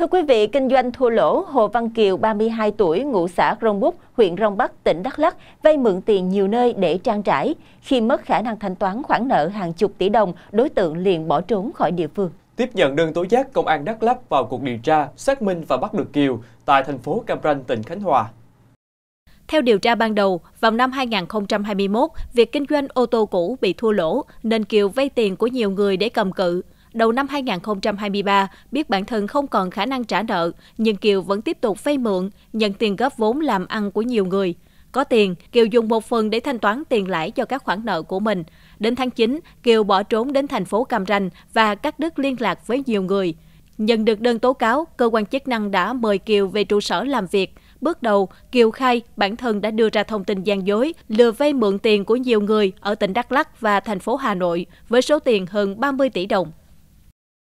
Thưa quý vị, kinh doanh thua lỗ, Hồ Văn Kiều, 32 tuổi, ngụ xã Rông Búc, huyện Rông Bắc, tỉnh Đắk lắc vay mượn tiền nhiều nơi để trang trải. Khi mất khả năng thanh toán khoản nợ hàng chục tỷ đồng, đối tượng liền bỏ trốn khỏi địa phương. Tiếp nhận đơn tố giác, Công an Đắk lắc vào cuộc điều tra, xác minh và bắt được Kiều tại thành phố Cam Ranh, tỉnh Khánh Hòa. Theo điều tra ban đầu, vào năm 2021, việc kinh doanh ô tô cũ bị thua lỗ nên Kiều vay tiền của nhiều người để cầm cự đầu năm 2023 biết bản thân không còn khả năng trả nợ, nhưng Kiều vẫn tiếp tục vay mượn, nhận tiền góp vốn làm ăn của nhiều người. Có tiền, Kiều dùng một phần để thanh toán tiền lãi cho các khoản nợ của mình. Đến tháng 9, Kiều bỏ trốn đến thành phố Cam Ranh và cắt đứt liên lạc với nhiều người. Nhận được đơn tố cáo, cơ quan chức năng đã mời Kiều về trụ sở làm việc. Bước đầu, Kiều khai bản thân đã đưa ra thông tin gian dối, lừa vay mượn tiền của nhiều người ở tỉnh Đắk Lắk và thành phố Hà Nội với số tiền hơn 30 tỷ đồng.